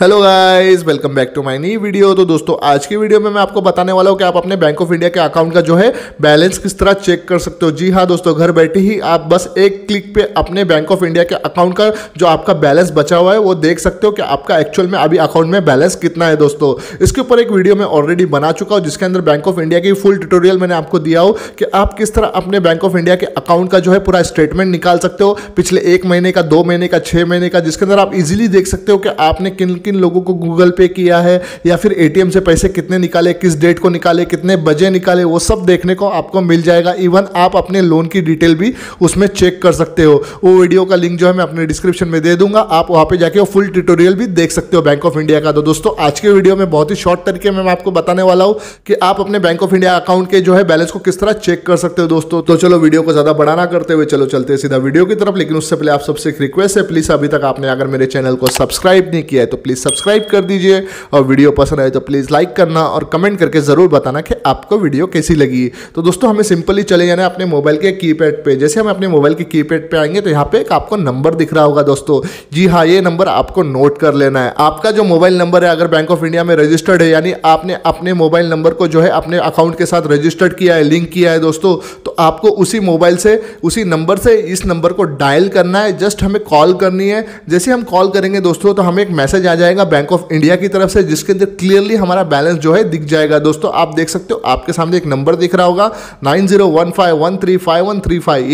hello guys welcome back to my नई video तो दोस्तों आज की वीडियो में मैं आपको बताने वाला हूँ कि आप अपने बैंक ऑफ इंडिया के अकाउंट का जो है बैलेंस किस तरह चेक कर सकते हो जी हाँ दोस्तों घर बैठे ही आप बस एक क्लिक पे अपने बैंक ऑफ इंडिया के अकाउंट का जो आपका बैलेंस बचा हुआ है वो देख सकते हो कि आपका एक्चुअल में अभी अकाउंट में बैलेंस कितना है दोस्तों इसके ऊपर एक वीडियो मैं ऑलरेडी बना चुका हूँ जिसके अंदर बैंक ऑफ इंडिया की फुल ट्यूटोरियल मैंने आपको दिया हो कि आप किस तरह अपने बैंक ऑफ इंडिया के अकाउंट का जो है पूरा स्टेटमेंट निकाल सकते हो पिछले एक महीने का दो महीने का छः महीने का जिसके अंदर आप इजिली देख सकते हो कि आपने किन किन लोगों को गूगल पे किया है या फिर एटीएम से पैसे कितने निकाले किस डेट को निकाले कितने बजे निकाले वो सब देखने को आपको मिल जाएगा इवन आप अपने लोन की डिटेल भी उसमें चेक कर सकते हो वो वीडियो का लिंक जो है मैं अपने डिस्क्रिप्शन में दे दूंगा आप वहाँ पर जाके वो फुल ट्यूटोरियल भी देख सकते हो बैंक ऑफ इंडिया का तो दोस्तों आज के वीडियो में बहुत ही शॉर्ट तरीके में मैं आपको बताने वाला हूँ कि आप अपने बैंक ऑफ इंडिया अकाउंट के जो है बैलेंस को किस तरह चेक कर सकते हो दोस्तों तो चलो वीडियो को ज़्यादा बढ़ाना करते हुए चलो चलते हैं सीधा वीडियो की तरफ लेकिन उससे पहले आप सबसे एक रिक्वेस्ट है प्लीज़ अभी तक आपने अगर मेरे चैनल को सब्सक्राइब नहीं किया है तो प्लीज़ प्लीज़ सब्सक्राइब कर दीजिए और वीडियो पसंद आए तो प्लीज़ लाइक करना और कमेंट करके ज़रूर बताना कि आपको वीडियो कैसी लगी तो दोस्तों हमें सिंपली चले जाना अपने मोबाइल के कीपैड पे जैसे हम अपने मोबाइल के कीपैड पे आएंगे तो यहाँ पे एक आपको नंबर दिख रहा होगा दोस्तों जी हाँ ये नंबर आपको नोट कर लेना है आपका जो मोबाइल नंबर है अगर बैंक ऑफ इंडिया में रजिस्टर्ड है यानी आपने अपने मोबाइल नंबर को जो है अपने अकाउंट के साथ रजिस्टर्ड किया है लिंक किया है दोस्तों तो आपको उसी मोबाइल से उसी नंबर से इस नंबर को डायल करना है जस्ट हमें कॉल करनी है जैसे हम कॉल करेंगे दोस्तों तो हमें एक मैसेज आ जाएगा जाएगा बैंक ऑफ इंडिया की तरफ से जिसके अंदर क्लियरली हमारा बैलेंस जो है दिख जाएगा दोस्तों आप देख सकते हो आपके सामने एक नंबर दिख रहा होगा नाइन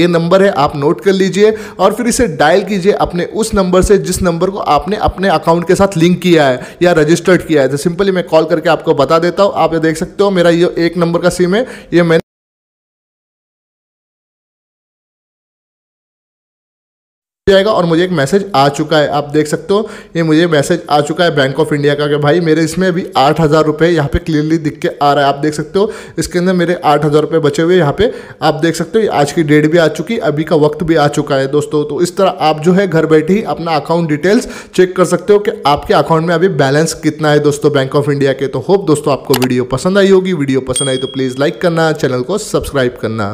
ये नंबर है आप नोट कर लीजिए और फिर इसे डायल कीजिए अपने उस नंबर से जिस नंबर को आपने अपने अकाउंट के साथ लिंक किया है या रजिस्टर्ड किया है तो सिंपली मैं कॉल करके आपको बता देता हूँ आप ये देख सकते हो मेरा ये एक नंबर का सिम है ये मैंने पे आएगा और मुझे एक मैसेज आ चुका है आप देख सकते हो ये मुझे मैसेज आ चुका है बैंक ऑफ इंडिया का कि भाई मेरे इसमें अभी आठ हज़ार रुपये यहाँ पर क्लियरली दिख के आ रहा है आप देख सकते हो इसके अंदर मेरे आठ हज़ार रुपये बचे हुए यहाँ पे आप देख सकते हो आज की डेट भी आ चुकी अभी का वक्त भी आ चुका है दोस्तों तो इस तरह आप जो है घर बैठे ही अपना अकाउंट डिटेल्स चेक कर सकते हो कि आपके अकाउंट में अभी बैलेंस कितना है दोस्तों बैंक ऑफ इंडिया के तो होप दोस्तों आपको वीडियो पसंद आई होगी वीडियो पसंद आई तो प्लीज़ लाइक करना चैनल को सब्सक्राइब करना